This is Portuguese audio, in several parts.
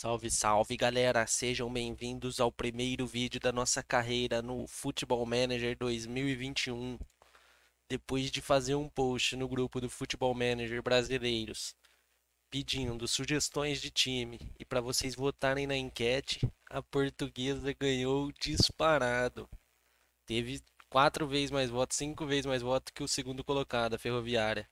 Salve, salve galera! Sejam bem-vindos ao primeiro vídeo da nossa carreira no Futebol Manager 2021. Depois de fazer um post no grupo do Futebol Manager Brasileiros pedindo sugestões de time e para vocês votarem na enquete, a portuguesa ganhou disparado. Teve quatro vezes mais votos, cinco vezes mais votos que o segundo colocado, a Ferroviária.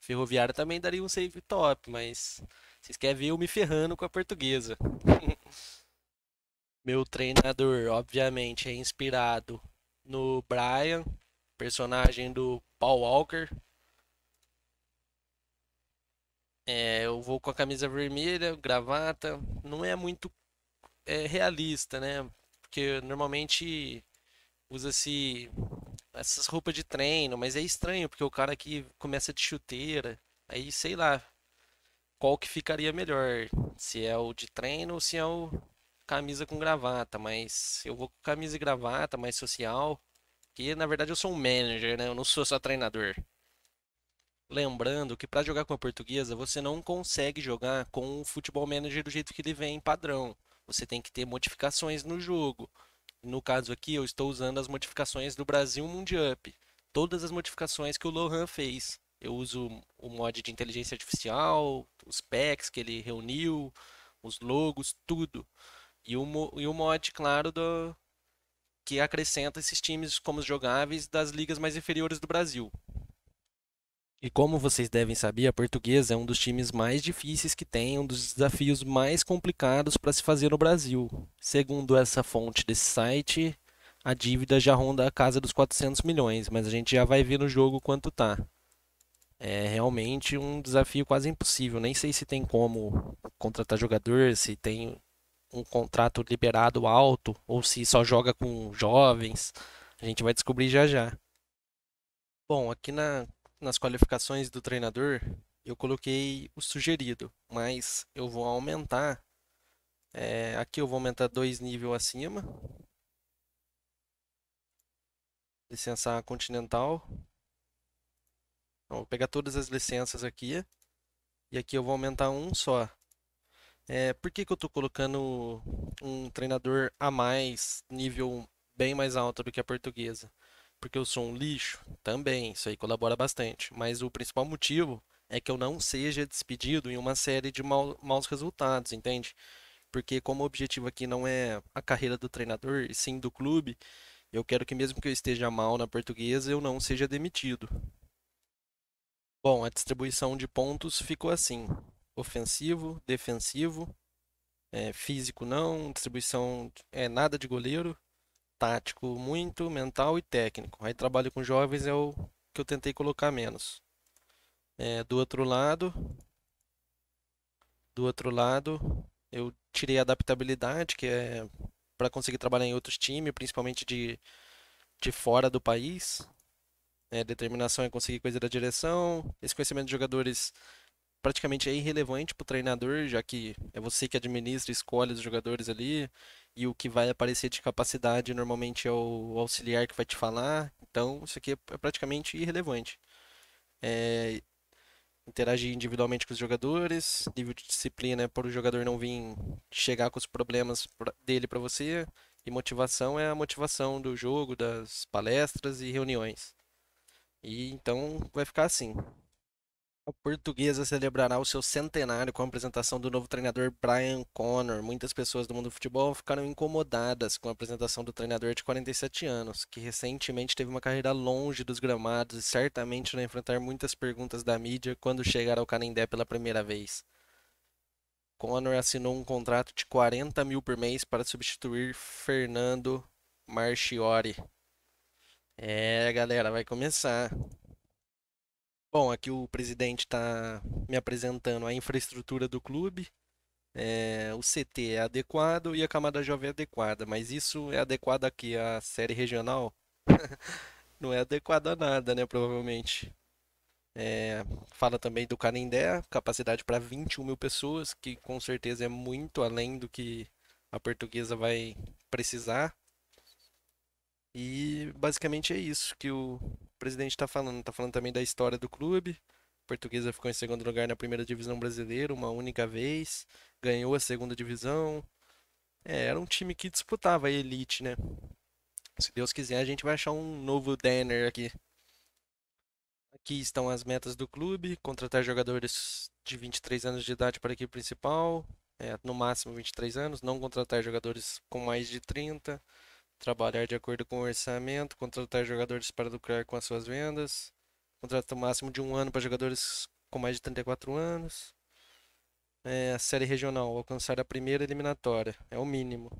A Ferroviária também daria um save top, mas vocês querem ver eu me ferrando com a portuguesa. Meu treinador, obviamente, é inspirado no Brian, personagem do Paul Walker. É, eu vou com a camisa vermelha, gravata. Não é muito é, realista, né? Porque normalmente usa-se essas roupas de treino, mas é estranho, porque o cara aqui começa de chuteira. Aí, sei lá, qual que ficaria melhor, se é o de treino ou se é o camisa com gravata, mas eu vou com camisa e gravata, mais social, que na verdade eu sou um manager, né? Eu não sou só treinador. Lembrando que para jogar com a portuguesa, você não consegue jogar com o futebol manager do jeito que ele vem padrão. Você tem que ter modificações no jogo. No caso aqui, eu estou usando as modificações do Brasil Mundial. Todas as modificações que o Lohan fez. Eu uso o mod de inteligência artificial, os packs que ele reuniu, os logos, tudo. E o, e o mod, claro, do, que acrescenta esses times como jogáveis das ligas mais inferiores do Brasil. E como vocês devem saber, a Portuguesa é um dos times mais difíceis que tem, um dos desafios mais complicados para se fazer no Brasil. Segundo essa fonte desse site, a dívida já ronda a casa dos 400 milhões, mas a gente já vai ver no jogo quanto tá é realmente um desafio quase impossível. Nem sei se tem como contratar jogador, se tem um contrato liberado alto ou se só joga com jovens. A gente vai descobrir já já. Bom, aqui na, nas qualificações do treinador, eu coloquei o sugerido, mas eu vou aumentar. É, aqui eu vou aumentar dois níveis acima. Licença continental, então, vou pegar todas as licenças aqui. E aqui eu vou aumentar um só. É, por que, que eu estou colocando um treinador a mais, nível bem mais alto do que a portuguesa? Porque eu sou um lixo? Também, isso aí colabora bastante. Mas o principal motivo é que eu não seja despedido em uma série de mal, maus resultados, entende? Porque como o objetivo aqui não é a carreira do treinador, e sim do clube, eu quero que mesmo que eu esteja mal na portuguesa, eu não seja demitido. Bom, a distribuição de pontos ficou assim: ofensivo, defensivo, é, físico não, distribuição é nada de goleiro, tático muito, mental e técnico. Aí trabalho com jovens é o que eu tentei colocar menos. É, do outro lado, do outro lado, eu tirei a adaptabilidade, que é para conseguir trabalhar em outros times, principalmente de, de fora do país. Né, determinação é conseguir coisa da direção. Esse conhecimento de jogadores praticamente é irrelevante para o treinador, já que é você que administra, escolhe os jogadores ali. E o que vai aparecer de capacidade normalmente é o auxiliar que vai te falar. Então, isso aqui é, é praticamente irrelevante. É, interagir individualmente com os jogadores, nível de disciplina é para o jogador não vir chegar com os problemas dele para você, e motivação é a motivação do jogo, das palestras e reuniões. E então vai ficar assim. A portuguesa celebrará o seu centenário com a apresentação do novo treinador Brian Connor. Muitas pessoas do mundo do futebol ficaram incomodadas com a apresentação do treinador de 47 anos, que recentemente teve uma carreira longe dos gramados e certamente vai enfrentar muitas perguntas da mídia quando chegar ao Canindé pela primeira vez. Connor assinou um contrato de 40 mil por mês para substituir Fernando Marchiori, é, galera, vai começar. Bom, aqui o presidente está me apresentando a infraestrutura do clube. É, o CT é adequado e a camada jovem é adequada, mas isso é adequado aqui à série regional? Não é adequado a nada, né? Provavelmente. É, fala também do Canindé, capacidade para 21 mil pessoas, que com certeza é muito além do que a portuguesa vai precisar. E basicamente é isso que o presidente está falando. Está falando também da história do clube. A portuguesa ficou em segundo lugar na primeira divisão brasileira uma única vez, ganhou a segunda divisão. É, era um time que disputava a elite, né? Se Deus quiser, a gente vai achar um novo Danner aqui. Aqui estão as metas do clube: contratar jogadores de 23 anos de idade para a equipe principal, é, no máximo 23 anos, não contratar jogadores com mais de 30, trabalhar de acordo com o orçamento, contratar jogadores para lucrar com as suas vendas, contrato máximo de um ano para jogadores com mais de 34 anos. É, a série regional, alcançar a primeira eliminatória, é o mínimo.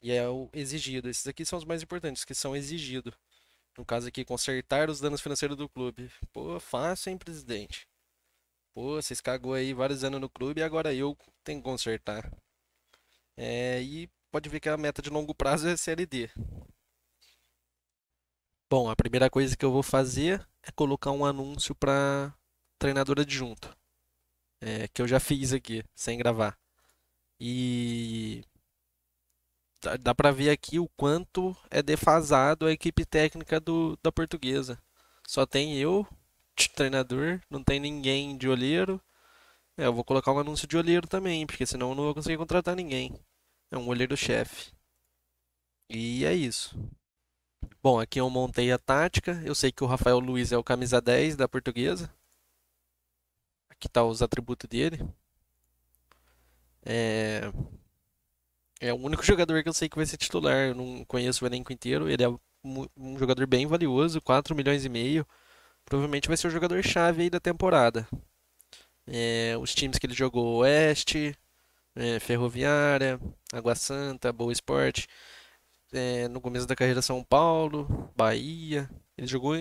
E é o exigido. Esses aqui são os mais importantes, que são exigidos. No caso aqui, consertar os danos financeiros do clube. Pô, fácil, hein, presidente? Pô, vocês cagou aí vários anos no clube e agora eu tenho que consertar. É, e pode ver que a meta de longo prazo é CLD. Bom, a primeira coisa que eu vou fazer é colocar um anúncio para treinadora adjunta, é, que eu já fiz aqui, sem gravar. E dá, para ver aqui o quanto é defasado a equipe técnica do, da portuguesa. Só tem eu, treinador, não tem ninguém de olheiro. É, eu vou colocar um anúncio de olheiro também, porque senão eu não vou conseguir contratar ninguém é um olheiro-chefe. E é isso. Bom, aqui eu montei a tática. Eu sei que o Rafael Luiz é o camisa 10 da portuguesa. Aqui está os atributos dele. É... é o único jogador que eu sei que vai ser titular. Eu não conheço o elenco inteiro. Ele é um jogador bem valioso, 4 milhões e meio. Provavelmente vai ser o jogador-chave aí da temporada. É... Os times que ele jogou, Oeste, é, Ferroviária, Água Santa, Boa Esporte. É, no começo da carreira São Paulo, Bahia. Ele jogou,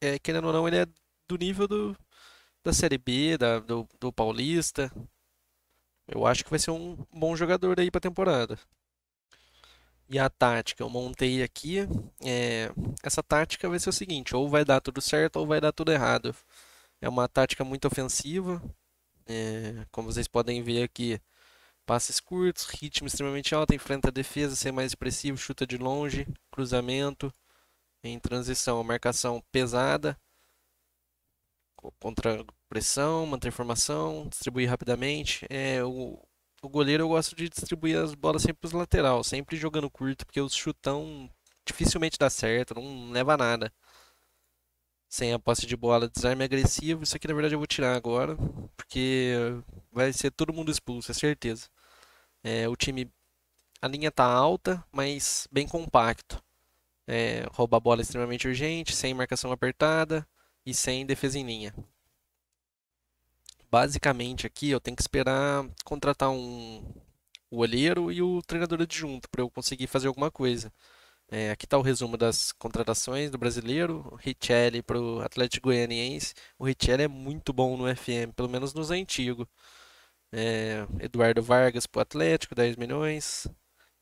é, querendo ou não, ele é do nível do, da Série B, da, do, do Paulista. Eu acho que vai ser um bom jogador aí para a temporada. E a tática, eu montei aqui. É, essa tática vai ser o seguinte: ou vai dar tudo certo ou vai dar tudo errado. É uma tática muito ofensiva. É, como vocês podem ver aqui, passes curtos, ritmo extremamente alto, enfrenta a defesa, ser mais expressivo, chuta de longe, cruzamento em transição, marcação pesada, contra pressão, manter formação, distribuir rapidamente. É, o, o goleiro eu gosto de distribuir as bolas sempre para os lateral, sempre jogando curto, porque os chutão dificilmente dá certo, não leva a nada. Sem a posse de bola, desarme agressivo. Isso aqui na verdade eu vou tirar agora, porque vai ser todo mundo expulso, é certeza. É, o time, a linha está alta, mas bem compacto. É, rouba a bola extremamente urgente, sem marcação apertada e sem defesa em linha. Basicamente aqui eu tenho que esperar contratar um o olheiro e o treinador adjunto para eu conseguir fazer alguma coisa. É, aqui está o resumo das contratações do brasileiro, o Richelli para o Atlético Goianiense. O Richelli é muito bom no FM, pelo menos nos antigos. É, Eduardo Vargas para o Atlético, 10 milhões.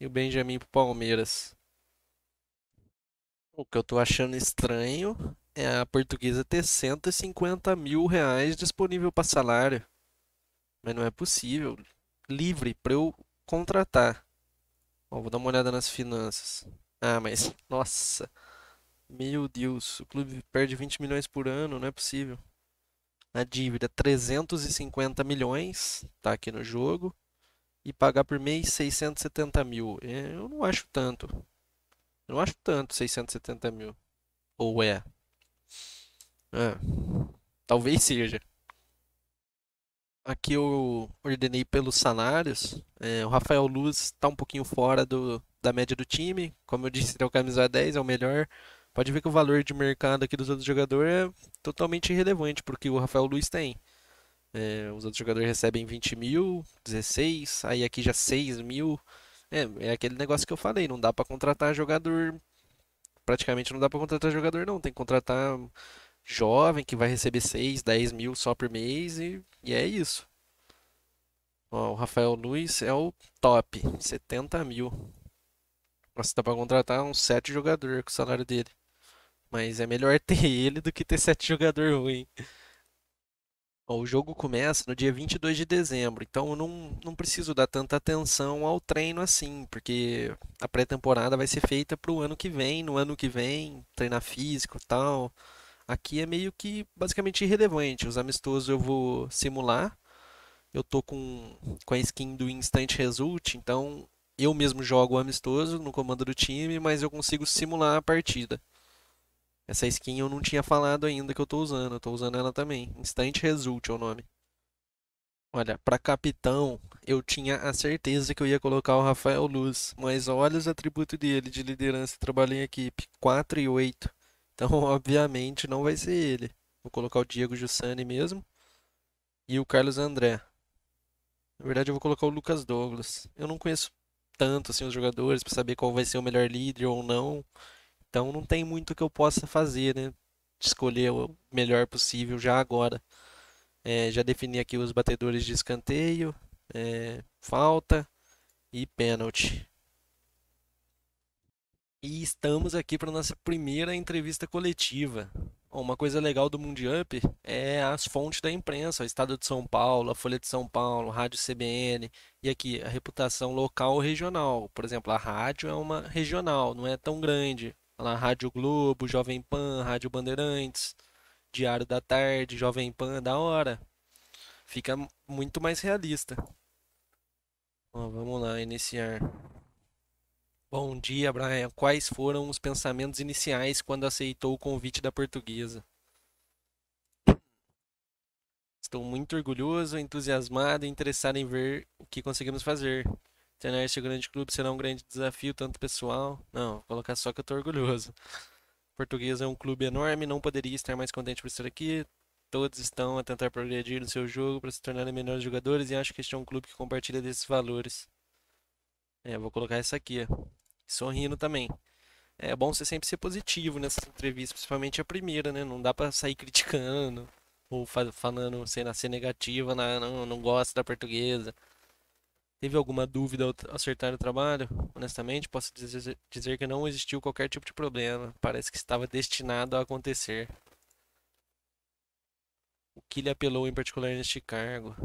E o Benjamin para o Palmeiras. O que eu estou achando estranho é a portuguesa ter 150 mil reais disponível para salário. Mas não é possível. Livre para eu contratar. vou dar uma olhada nas finanças. Ah, mas nossa. Meu Deus, o clube perde 20 milhões por ano, não é possível na né, dívida 350 milhões, tá aqui no jogo, e pagar por mês 670 mil. É, eu não acho tanto. Eu não acho tanto 670 mil. Ou é? é. Talvez seja. Aqui eu ordenei pelos salários. É, o Rafael Luz está um pouquinho fora do, da média do time. Como eu disse, ele é o camisa 10, é o melhor pode ver que o valor de mercado aqui dos outros jogadores é totalmente irrelevante porque o o Rafael Luiz tem. É, os outros jogadores recebem 20 mil, 16, aí aqui já 6 mil. É, é aquele negócio que eu falei, não dá para contratar jogador. Praticamente não dá para contratar jogador, não. Tem que contratar jovem que vai receber 6, 10 mil só por mês e, e é isso. Ó, o Rafael Luiz é o top, 70 mil. Nossa, dá pra contratar uns 7 jogadores com o salário dele. Mas é melhor ter ele do que ter sete jogador ruim. o jogo começa no dia 22 de dezembro, então eu não, não preciso dar tanta atenção ao treino assim, porque a pré-temporada vai ser feita para o ano que vem, no ano que vem, treinar físico e tal. Aqui é meio que basicamente irrelevante. Os amistosos eu vou simular. Eu tô com, com a skin do Instant Result, então eu mesmo jogo o amistoso no comando do time, mas eu consigo simular a partida. Essa skin eu não tinha falado ainda que eu tô usando. Eu tô usando ela também. Instant Result é o nome. Olha, para capitão, eu tinha a certeza que eu ia colocar o Rafael Luz, mas olha os atributos dele de liderança e trabalho em equipe, 4 e 8. Então, obviamente, não vai ser ele. Vou colocar o Diego Jussani mesmo e o Carlos André. Na verdade, eu vou colocar o Lucas Douglas. Eu não conheço tanto assim os jogadores para saber qual vai ser o melhor líder ou não. Então não tem muito que eu possa fazer, né? Escolher o melhor possível já agora. É, já defini aqui os batedores de escanteio, é, falta e pênalti. E estamos aqui para nossa primeira entrevista coletiva. uma coisa legal do Mundiup é as fontes da imprensa, o Estado de São Paulo, a Folha de São Paulo, a Rádio CBN e aqui a reputação local ou regional. Por exemplo, a rádio é uma regional, não é tão grande. Lá, Rádio Globo, Jovem Pan, Rádio Bandeirantes, Diário da Tarde, Jovem Pan, da hora. Fica muito mais realista. Ó, vamos lá, iniciar. Bom dia, Brian. Quais foram os pensamentos iniciais quando aceitou o convite da portuguesa? Estou muito orgulhoso, entusiasmado e interessado em ver o que conseguimos fazer tornar-se grande clube será um grande desafio, tanto pessoal. Não, vou colocar só que eu tô orgulhoso. Português é um clube enorme, não poderia estar mais contente por estar aqui. Todos estão a tentar progredir no seu jogo para se tornarem melhores jogadores e acho que este é um clube que compartilha desses valores. É, vou colocar essa aqui. Sorrindo também. É bom você sempre ser positivo nessas entrevistas, principalmente a primeira, né? Não dá para sair criticando ou falando, sei lá, ser negativa, não, não, não gosta da portuguesa. Teve alguma dúvida ao acertar o trabalho? Honestamente, posso dizer, dizer que não existiu qualquer tipo de problema. Parece que estava destinado a acontecer. O que lhe apelou em particular neste cargo?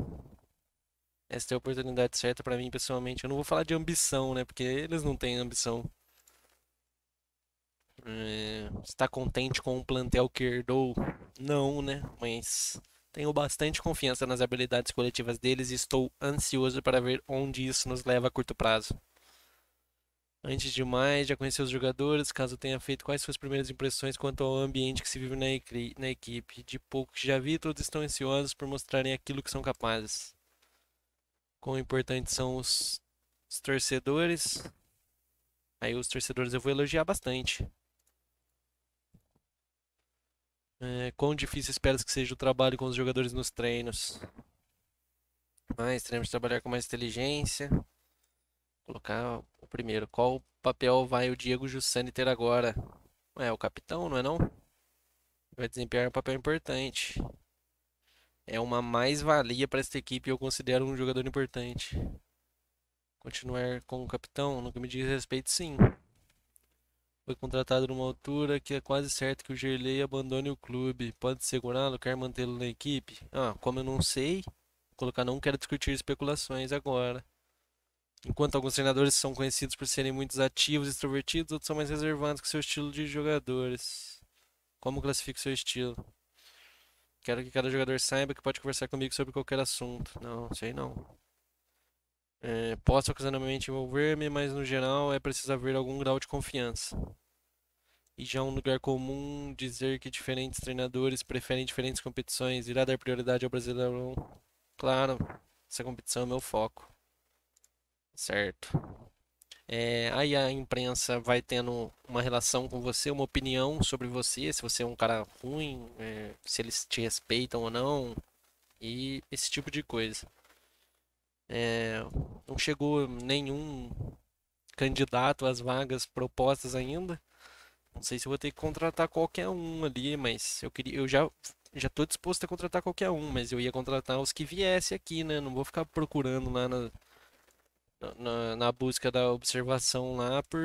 Esta é a oportunidade certa para mim, pessoalmente. Eu não vou falar de ambição, né? Porque eles não têm ambição. É... Está contente com o plantel que herdou? Não, né? Mas tenho bastante confiança nas habilidades coletivas deles e estou ansioso para ver onde isso nos leva a curto prazo. Antes de mais, já conheci os jogadores, caso tenha feito quais suas primeiras impressões quanto ao ambiente que se vive na, na equipe. De pouco que já vi, todos estão ansiosos por mostrarem aquilo que são capazes. Quão importantes são os, os torcedores. Aí os torcedores eu vou elogiar bastante. É, quão difícil esperas que seja o trabalho com os jogadores nos treinos? Mas teremos que trabalhar com mais inteligência. Vou colocar o primeiro. Qual papel vai o Diego Jussani ter agora? É o capitão, não é não? Vai desempenhar um papel importante. É uma mais-valia para esta equipe e eu considero um jogador importante. Continuar com o capitão, no que me diz respeito, sim. Foi contratado numa altura que é quase certo que o Gerley abandone o clube. Pode segurá-lo? Quer mantê-lo na equipe? Ah, como eu não sei, colocar não quero discutir especulações agora. Enquanto alguns treinadores são conhecidos por serem muito ativos e extrovertidos, outros são mais reservados com seu estilo de jogadores. Como classifico seu estilo? Quero que cada jogador saiba que pode conversar comigo sobre qualquer assunto. Não, sei não. É, posso ocasionalmente envolver-me, mas no geral é preciso haver algum grau de confiança. E já é um lugar comum dizer que diferentes treinadores preferem diferentes competições. Irá dar prioridade ao brasileiro? Claro, essa competição é meu foco. Certo. É, aí a imprensa vai tendo uma relação com você, uma opinião sobre você, se você é um cara ruim, é, se eles te respeitam ou não, e esse tipo de coisa. É, não chegou nenhum candidato às vagas propostas ainda. Não sei se vou ter que contratar qualquer um ali, mas eu queria, eu já já estou disposto a contratar qualquer um, mas eu ia contratar os que viesse aqui, né? Não vou ficar procurando lá na na, na busca da observação lá por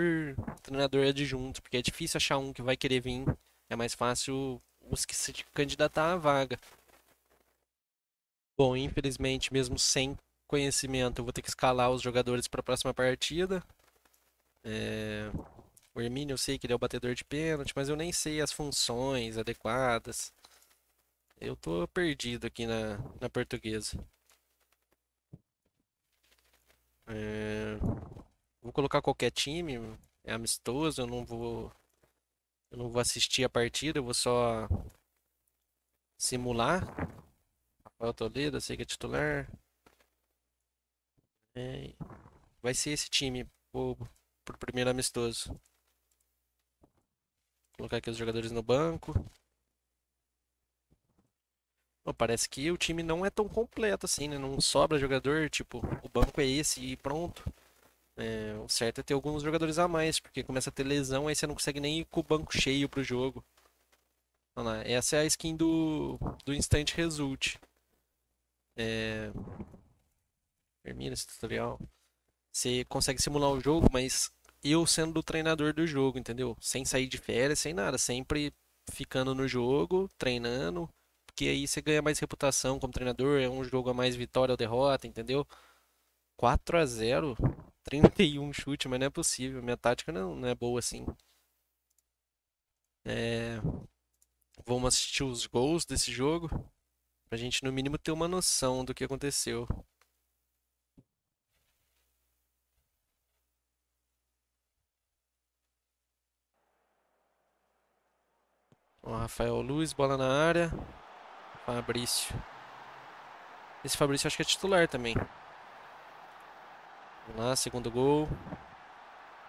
treinador adjunto, porque é difícil achar um que vai querer vir. É mais fácil os que se candidatar à vaga. Bom, infelizmente, mesmo sem conhecimento, eu vou ter que escalar os jogadores para a próxima partida. É... O Hermínio eu sei que ele é o batedor de pênalti, mas eu nem sei as funções adequadas. Eu tô perdido aqui na, na portuguesa. É... Vou colocar qualquer time, é amistoso, eu não vou eu não vou assistir a partida, eu vou só simular. Rafael Toledo, sei que é titular. É, vai ser esse time pro, pro primeiro amistoso. Vou colocar aqui os jogadores no banco. parece que o time não é tão completo assim, né? Não sobra jogador, tipo, o banco é esse e pronto. É, o certo é ter alguns jogadores a mais, porque começa a ter lesão, aí você não consegue nem ir com o banco cheio pro jogo. Essa é a skin do, do Instant Result. É, termina esse tutorial. Você consegue simular o jogo, mas eu sendo o treinador do jogo, entendeu? Sem sair de férias, sem nada, sempre ficando no jogo, treinando, porque aí você ganha mais reputação como treinador, é um jogo a mais vitória ou derrota, entendeu? 4 a 0 31 chute, mas não é possível, minha tática não, não é boa assim. É... Vamos assistir os gols desse jogo, pra gente no mínimo ter uma noção do que aconteceu. Rafael Luiz, bola na área. Fabrício. Esse Fabrício acho que é titular também. Vamos lá, segundo gol.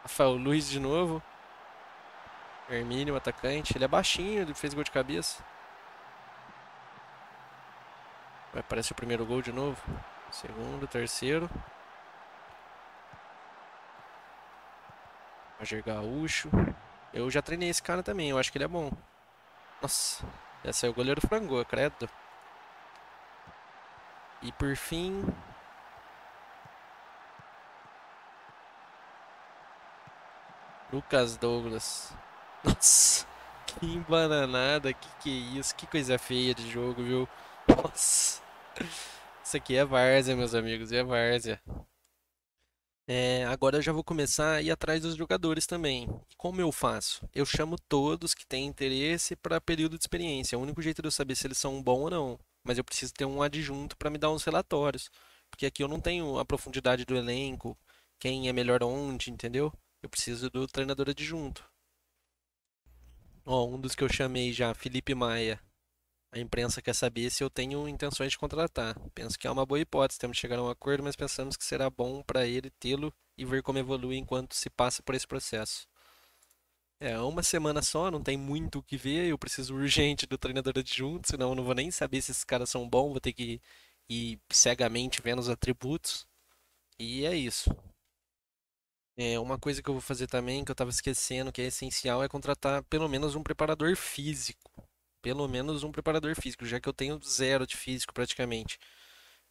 Rafael Luiz de novo. Hermínio, atacante. Ele é baixinho, ele fez gol de cabeça. Vai aparecer o primeiro gol de novo. Segundo, terceiro. Roger Gaúcho. Eu já treinei esse cara também, eu acho que ele é bom. Nossa, essa aí o goleiro frangou, credo. E por fim... Lucas Douglas. Nossa, que embananada, que que é isso, que coisa feia de jogo, viu? Nossa, isso aqui é várzea, meus amigos, é várzea. É, agora eu já vou começar a ir atrás dos jogadores também. Como eu faço? Eu chamo todos que têm interesse para período de experiência. É o único jeito de eu saber se eles são bons ou não. Mas eu preciso ter um adjunto para me dar uns relatórios. Porque aqui eu não tenho a profundidade do elenco, quem é melhor onde, entendeu? Eu preciso do treinador adjunto. Ó, um dos que eu chamei já, Felipe Maia. A imprensa quer saber se eu tenho intenções de contratar. Penso que é uma boa hipótese, temos que chegar a um acordo, mas pensamos que será bom para ele tê-lo e ver como evolui enquanto se passa por esse processo. É, uma semana só, não tem muito o que ver, eu preciso urgente do treinador adjunto, senão eu não vou nem saber se esses caras são bons, vou ter que ir cegamente vendo os atributos. E é isso. É, uma coisa que eu vou fazer também, que eu estava esquecendo, que é essencial, é contratar pelo menos um preparador físico pelo menos um preparador físico, já que eu tenho zero de físico praticamente.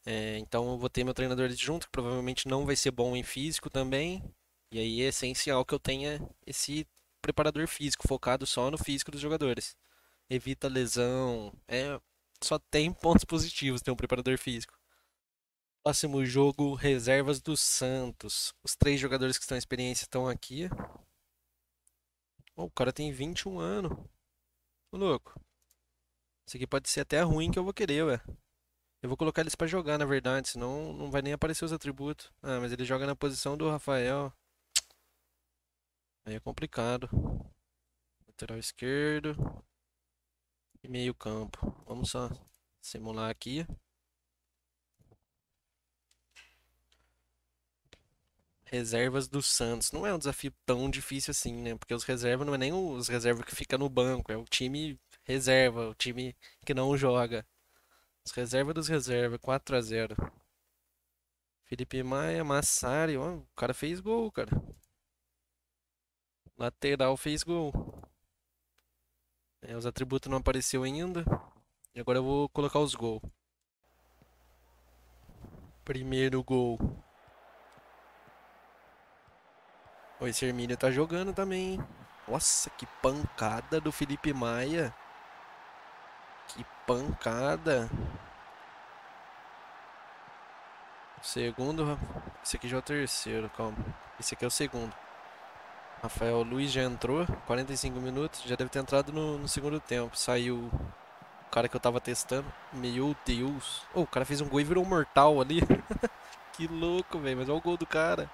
É, então eu vou ter meu treinador junto que provavelmente não vai ser bom em físico também. E aí é essencial que eu tenha esse preparador físico, focado só no físico dos jogadores. Evita lesão. É, só tem pontos positivos ter um preparador físico. Próximo jogo, reservas do Santos. Os três jogadores que estão em experiência estão aqui. Oh, o cara tem 21 anos. Ô, louco. Isso aqui pode ser até ruim que eu vou querer, ué. Eu vou colocar eles pra jogar, na verdade, senão não vai nem aparecer os atributos. Ah, mas ele joga na posição do Rafael. Aí é complicado. Lateral esquerdo. E meio campo. Vamos só simular aqui. reservas do Santos. Não é um desafio tão difícil assim, né? Porque os reservas não é nem os reservas que fica no banco, é o time reserva, o time que não joga. As reservas dos reservas, 4 a 0 Felipe Maia, Massari, ó, o cara fez gol, cara. Lateral fez gol. É, os atributos não apareceu ainda. E agora eu vou colocar os gols. Primeiro gol. Oi Hermílio tá jogando também, Nossa, que pancada do Felipe Maia. Que pancada. Segundo. Esse aqui já é o terceiro, calma. Esse aqui é o segundo. Rafael Luiz já entrou, 45 minutos. Já deve ter entrado no, no segundo tempo. Saiu o cara que eu tava testando. Meu Deus. Oh, o cara fez um gol e virou um mortal ali. que louco, velho. Mas olha o gol do cara.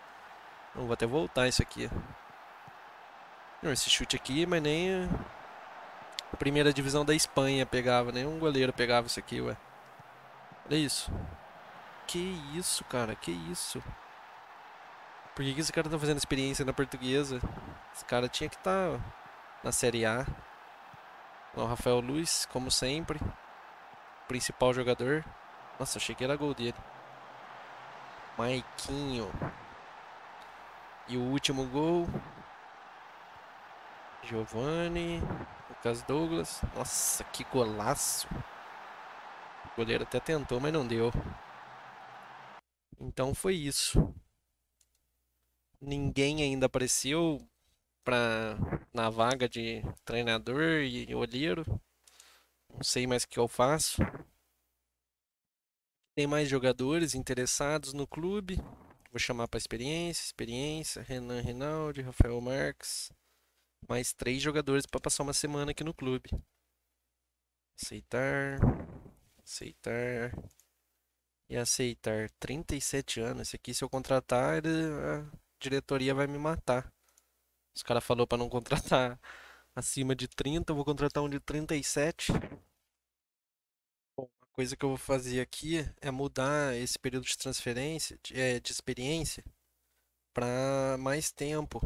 Não, vou até voltar isso aqui. esse chute aqui, mas nem a primeira divisão da Espanha pegava, nenhum goleiro pegava isso aqui, ué. Olha isso. Que isso, cara, que isso. Por que, que esse cara tá fazendo experiência na portuguesa? Esse cara tinha que estar tá na Série A. O Rafael Luiz, como sempre. Principal jogador. Nossa, achei que era gol dele. Maiquinho. E o último gol. Giovanni. Lucas Douglas. Nossa, que golaço. O goleiro até tentou, mas não deu. Então foi isso. Ninguém ainda apareceu pra, na vaga de treinador e olheiro. Não sei mais o que eu faço. Tem mais jogadores interessados no clube. Vou chamar para experiência, experiência, Renan Rinaldi, Rafael Marques, mais três jogadores para passar uma semana aqui no clube. Aceitar, aceitar e aceitar. 37 anos. Esse aqui, se eu contratar, a diretoria vai me matar. Os caras falaram para não contratar acima de 30, eu vou contratar um de 37. Bom, a coisa que eu vou fazer aqui é mudar esse período de transferência, de, é, de experiência, para mais tempo.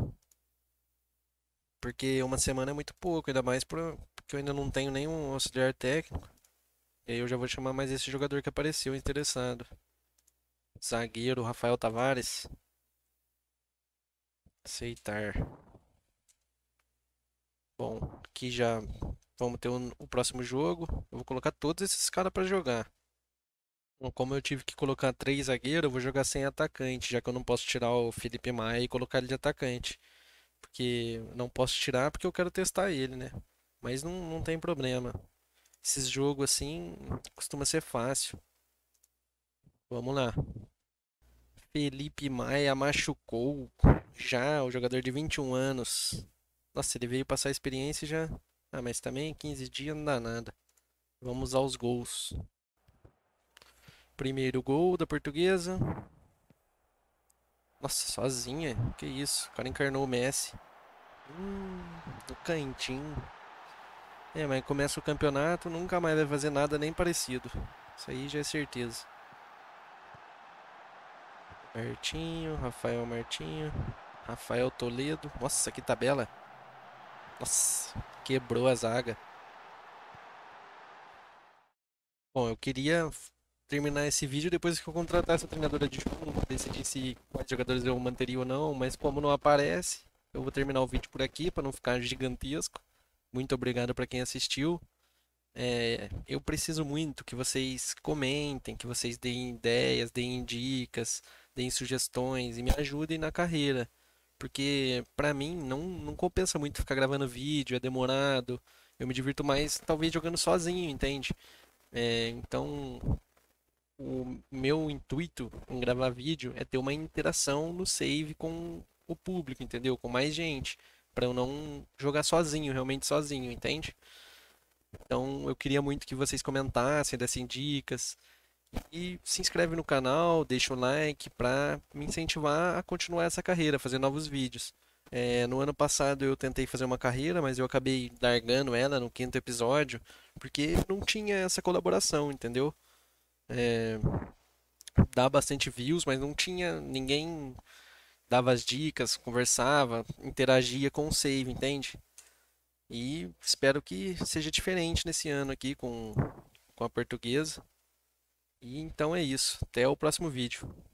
Porque uma semana é muito pouco, ainda mais porque eu ainda não tenho nenhum auxiliar técnico. E aí eu já vou chamar mais esse jogador que apareceu interessado. Zagueiro Rafael Tavares. Aceitar. Bom, aqui já vamos ter um, o próximo jogo. Eu vou colocar todos esses caras para jogar. Bom, como eu tive que colocar três zagueiros, eu vou jogar sem atacante, já que eu não posso tirar o Felipe Maia e colocar ele de atacante porque não posso tirar porque eu quero testar ele, né? Mas não, não tem problema. Esses jogos assim costuma ser fácil. Vamos lá. Felipe Maia machucou já o jogador de 21 anos. Nossa, ele veio passar a experiência já. Ah, mas também 15 dias não dá nada. Vamos aos gols. Primeiro gol da portuguesa. Nossa, sozinha? Que isso? O cara encarnou o Messi. Hum, no cantinho. É, mas começa o campeonato, nunca mais vai fazer nada nem parecido. Isso aí já é certeza. Martinho, Rafael Martinho, Rafael Toledo. Nossa, que tabela. Nossa, quebrou a zaga. Bom, eu queria terminar esse vídeo depois que eu contratar essa treinadora de jogo, decidir se quais jogadores eu manteria ou não, mas como não aparece, eu vou terminar o vídeo por aqui para não ficar gigantesco. Muito obrigado para quem assistiu. É, eu preciso muito que vocês comentem, que vocês deem ideias, deem dicas, deem sugestões e me ajudem na carreira. Porque para mim não, não compensa muito ficar gravando vídeo, é demorado. Eu me divirto mais talvez jogando sozinho, entende? É, então o meu intuito em gravar vídeo é ter uma interação no save com o público, entendeu? Com mais gente, para eu não jogar sozinho, realmente sozinho, entende? Então eu queria muito que vocês comentassem, dessem dicas e se inscreve no canal, deixa um like para me incentivar a continuar essa carreira, fazer novos vídeos. É, no ano passado eu tentei fazer uma carreira, mas eu acabei largando ela no quinto episódio porque não tinha essa colaboração, entendeu? é, dá bastante views, mas não tinha ninguém dava as dicas, conversava, interagia com o save, entende? E espero que seja diferente nesse ano aqui com, com a portuguesa. E então é isso. Até o próximo vídeo.